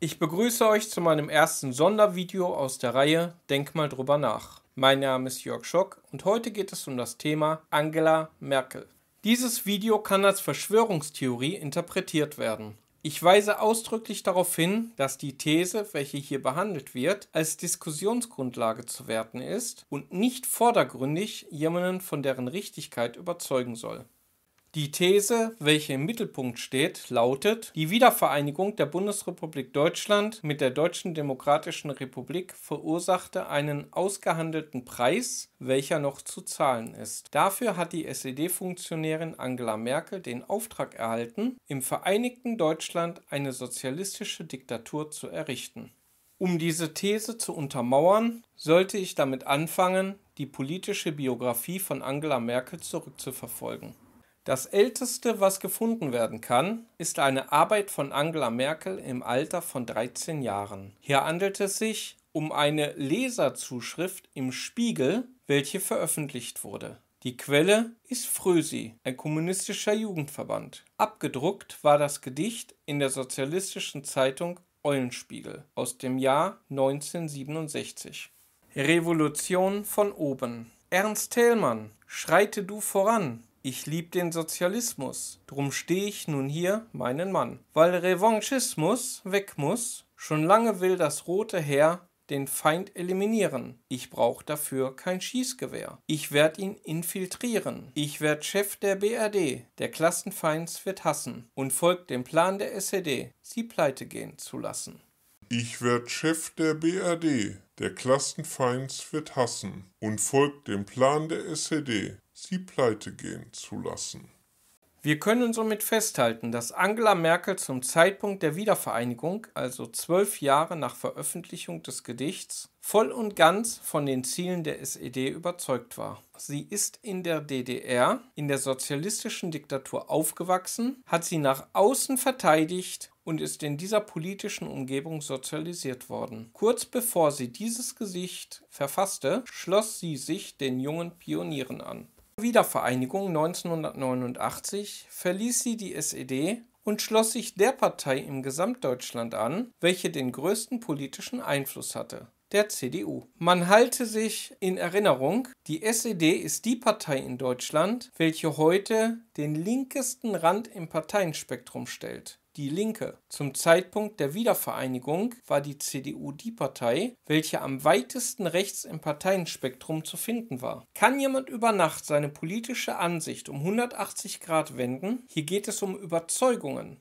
Ich begrüße euch zu meinem ersten Sondervideo aus der Reihe Denk mal drüber nach. Mein Name ist Jörg Schock und heute geht es um das Thema Angela Merkel. Dieses Video kann als Verschwörungstheorie interpretiert werden. Ich weise ausdrücklich darauf hin, dass die These, welche hier behandelt wird, als Diskussionsgrundlage zu werten ist und nicht vordergründig jemanden von deren Richtigkeit überzeugen soll. Die These, welche im Mittelpunkt steht, lautet, die Wiedervereinigung der Bundesrepublik Deutschland mit der Deutschen Demokratischen Republik verursachte einen ausgehandelten Preis, welcher noch zu zahlen ist. Dafür hat die SED-Funktionärin Angela Merkel den Auftrag erhalten, im vereinigten Deutschland eine sozialistische Diktatur zu errichten. Um diese These zu untermauern, sollte ich damit anfangen, die politische Biografie von Angela Merkel zurückzuverfolgen. Das Älteste, was gefunden werden kann, ist eine Arbeit von Angela Merkel im Alter von 13 Jahren. Hier handelt es sich um eine Leserzuschrift im Spiegel, welche veröffentlicht wurde. Die Quelle ist Frösi, ein kommunistischer Jugendverband. Abgedruckt war das Gedicht in der sozialistischen Zeitung Eulenspiegel aus dem Jahr 1967. Revolution von oben. Ernst Thälmann, schreite du voran, ich lieb den Sozialismus, drum steh ich nun hier meinen Mann. Weil Revanchismus weg muss, schon lange will das rote Heer den Feind eliminieren. Ich brauch dafür kein Schießgewehr. Ich werd ihn infiltrieren. Ich werd Chef der BRD. Der Klassenfeind wird hassen und folgt dem Plan der SED, sie pleite gehen zu lassen. Ich werd Chef der BRD. Der Klassenfeind wird hassen und folgt dem Plan der SED, sie pleite gehen zu lassen. Wir können somit festhalten, dass Angela Merkel zum Zeitpunkt der Wiedervereinigung, also zwölf Jahre nach Veröffentlichung des Gedichts, voll und ganz von den Zielen der SED überzeugt war. Sie ist in der DDR, in der sozialistischen Diktatur aufgewachsen, hat sie nach außen verteidigt und ist in dieser politischen Umgebung sozialisiert worden. Kurz bevor sie dieses Gesicht verfasste, schloss sie sich den jungen Pionieren an. Wiedervereinigung 1989 verließ sie die SED und schloss sich der Partei im Gesamtdeutschland an, welche den größten politischen Einfluss hatte, der CDU. Man halte sich in Erinnerung, die SED ist die Partei in Deutschland, welche heute den linkesten Rand im Parteienspektrum stellt die Linke. Zum Zeitpunkt der Wiedervereinigung war die CDU die Partei, welche am weitesten rechts im Parteienspektrum zu finden war. Kann jemand über Nacht seine politische Ansicht um 180 Grad wenden? Hier geht es um Überzeugungen,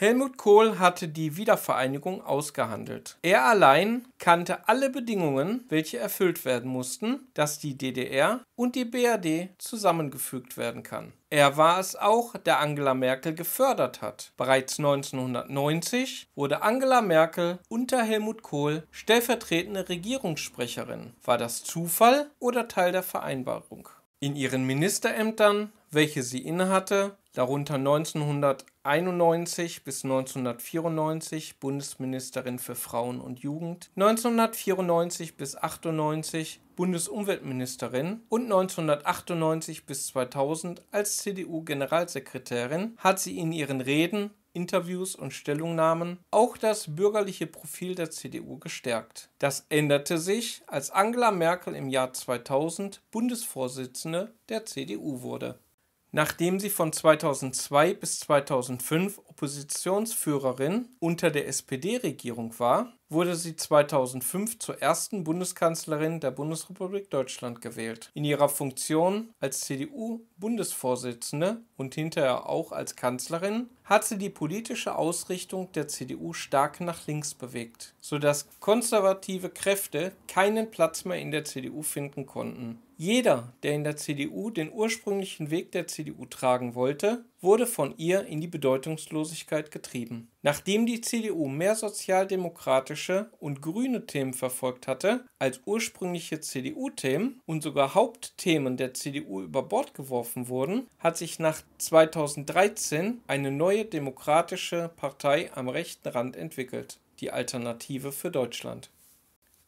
Helmut Kohl hatte die Wiedervereinigung ausgehandelt. Er allein kannte alle Bedingungen, welche erfüllt werden mussten, dass die DDR und die BRD zusammengefügt werden kann. Er war es auch, der Angela Merkel gefördert hat. Bereits 1990 wurde Angela Merkel unter Helmut Kohl stellvertretende Regierungssprecherin. War das Zufall oder Teil der Vereinbarung? In ihren Ministerämtern, welche sie innehatte, darunter 1991 1991 bis 1994 Bundesministerin für Frauen und Jugend, 1994 bis 1998 Bundesumweltministerin und 1998 bis 2000 als CDU-Generalsekretärin hat sie in ihren Reden, Interviews und Stellungnahmen auch das bürgerliche Profil der CDU gestärkt. Das änderte sich, als Angela Merkel im Jahr 2000 Bundesvorsitzende der CDU wurde nachdem sie von 2002 bis 2005 Oppositionsführerin unter der SPD-Regierung war, wurde sie 2005 zur ersten Bundeskanzlerin der Bundesrepublik Deutschland gewählt. In ihrer Funktion als CDU-Bundesvorsitzende und hinterher auch als Kanzlerin hat sie die politische Ausrichtung der CDU stark nach links bewegt, sodass konservative Kräfte keinen Platz mehr in der CDU finden konnten. Jeder, der in der CDU den ursprünglichen Weg der CDU tragen wollte, wurde von ihr in die Bedeutungslosigkeit getrieben. Nachdem die CDU mehr sozialdemokratische und grüne Themen verfolgt hatte als ursprüngliche CDU-Themen und sogar Hauptthemen der CDU über Bord geworfen wurden, hat sich nach 2013 eine neue demokratische Partei am rechten Rand entwickelt, die Alternative für Deutschland.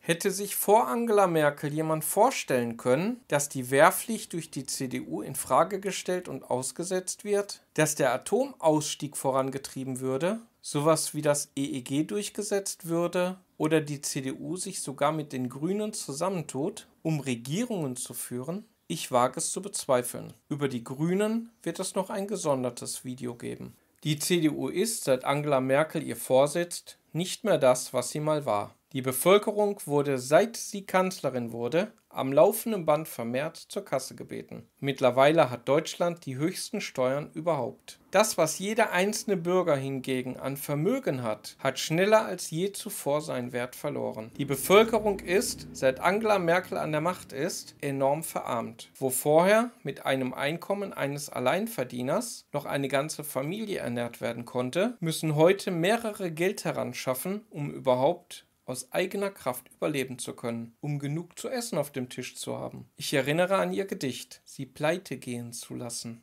Hätte sich vor Angela Merkel jemand vorstellen können, dass die Wehrpflicht durch die CDU in Frage gestellt und ausgesetzt wird, dass der Atomausstieg vorangetrieben würde, sowas wie das EEG durchgesetzt würde oder die CDU sich sogar mit den Grünen zusammentut, um Regierungen zu führen? Ich wage es zu bezweifeln. Über die Grünen wird es noch ein gesondertes Video geben. Die CDU ist, seit Angela Merkel ihr vorsitzt, nicht mehr das, was sie mal war. Die Bevölkerung wurde, seit sie Kanzlerin wurde, am laufenden Band vermehrt zur Kasse gebeten. Mittlerweile hat Deutschland die höchsten Steuern überhaupt. Das, was jeder einzelne Bürger hingegen an Vermögen hat, hat schneller als je zuvor seinen Wert verloren. Die Bevölkerung ist, seit Angela Merkel an der Macht ist, enorm verarmt, wo vorher mit einem Einkommen eines Alleinverdieners noch eine ganze Familie ernährt werden konnte, müssen heute mehrere Geld heranschaffen, um überhaupt aus eigener Kraft überleben zu können, um genug zu essen auf dem Tisch zu haben. Ich erinnere an ihr Gedicht, sie pleite gehen zu lassen.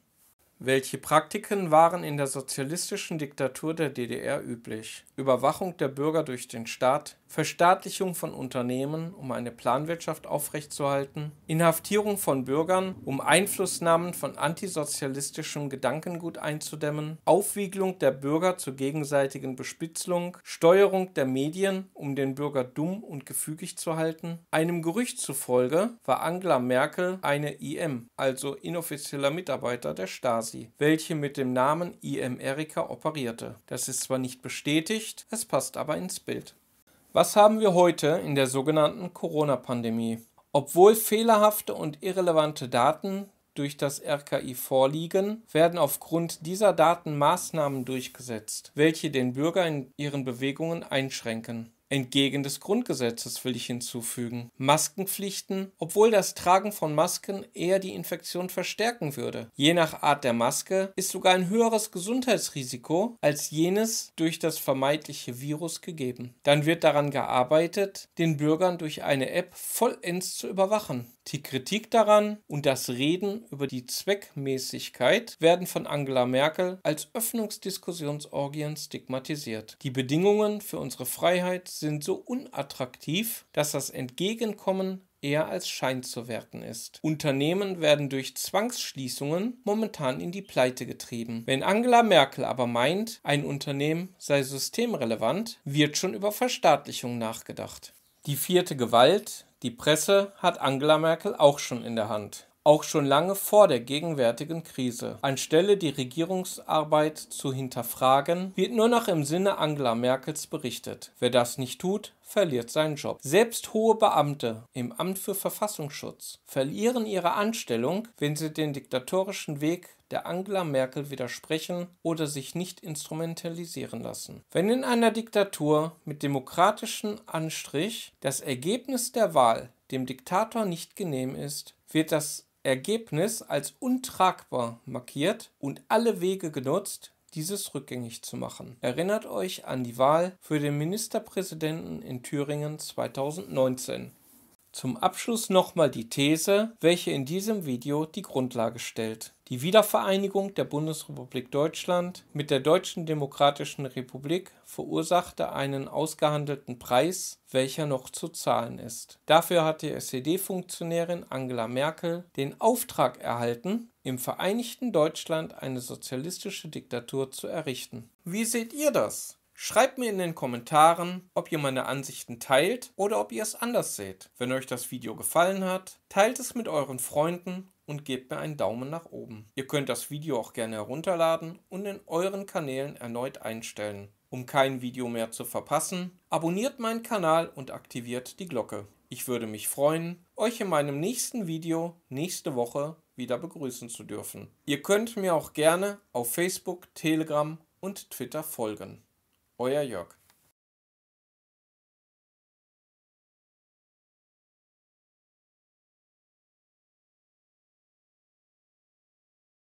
Welche Praktiken waren in der sozialistischen Diktatur der DDR üblich? Überwachung der Bürger durch den Staat, Verstaatlichung von Unternehmen, um eine Planwirtschaft aufrechtzuerhalten, Inhaftierung von Bürgern, um Einflussnahmen von antisozialistischem Gedankengut einzudämmen, Aufwiegelung der Bürger zur gegenseitigen Bespitzelung, Steuerung der Medien, um den Bürger dumm und gefügig zu halten. Einem Gerücht zufolge war Angela Merkel eine IM, also inoffizieller Mitarbeiter der Stasi Stasi, welche mit dem Namen IM Erika operierte. Das ist zwar nicht bestätigt, es passt aber ins Bild. Was haben wir heute in der sogenannten Corona-Pandemie? Obwohl fehlerhafte und irrelevante Daten durch das RKI vorliegen, werden aufgrund dieser Daten Maßnahmen durchgesetzt, welche den Bürger in ihren Bewegungen einschränken. Entgegen des Grundgesetzes will ich hinzufügen. Maskenpflichten, obwohl das Tragen von Masken eher die Infektion verstärken würde. Je nach Art der Maske ist sogar ein höheres Gesundheitsrisiko als jenes durch das vermeintliche Virus gegeben. Dann wird daran gearbeitet, den Bürgern durch eine App vollends zu überwachen. Die Kritik daran und das Reden über die Zweckmäßigkeit werden von Angela Merkel als Öffnungsdiskussionsorgien stigmatisiert. Die Bedingungen für unsere Freiheit sind so unattraktiv, dass das Entgegenkommen eher als Schein zu werten ist. Unternehmen werden durch Zwangsschließungen momentan in die Pleite getrieben. Wenn Angela Merkel aber meint, ein Unternehmen sei systemrelevant, wird schon über Verstaatlichung nachgedacht. Die vierte Gewalt, die Presse, hat Angela Merkel auch schon in der Hand auch schon lange vor der gegenwärtigen Krise. Anstelle die Regierungsarbeit zu hinterfragen, wird nur noch im Sinne Angela Merkels berichtet. Wer das nicht tut, verliert seinen Job. Selbst hohe Beamte im Amt für Verfassungsschutz verlieren ihre Anstellung, wenn sie den diktatorischen Weg der Angela Merkel widersprechen oder sich nicht instrumentalisieren lassen. Wenn in einer Diktatur mit demokratischem Anstrich das Ergebnis der Wahl dem Diktator nicht genehm ist, wird das Ergebnis als untragbar markiert und alle Wege genutzt, dieses rückgängig zu machen. Erinnert euch an die Wahl für den Ministerpräsidenten in Thüringen 2019. Zum Abschluss nochmal die These, welche in diesem Video die Grundlage stellt. Die Wiedervereinigung der Bundesrepublik Deutschland mit der Deutschen Demokratischen Republik verursachte einen ausgehandelten Preis, welcher noch zu zahlen ist. Dafür hat die SED-Funktionärin Angela Merkel den Auftrag erhalten, im vereinigten Deutschland eine sozialistische Diktatur zu errichten. Wie seht ihr das? Schreibt mir in den Kommentaren, ob ihr meine Ansichten teilt oder ob ihr es anders seht. Wenn euch das Video gefallen hat, teilt es mit euren Freunden und gebt mir einen Daumen nach oben. Ihr könnt das Video auch gerne herunterladen und in euren Kanälen erneut einstellen. Um kein Video mehr zu verpassen, abonniert meinen Kanal und aktiviert die Glocke. Ich würde mich freuen, euch in meinem nächsten Video nächste Woche wieder begrüßen zu dürfen. Ihr könnt mir auch gerne auf Facebook, Telegram und Twitter folgen. Euer Jörg.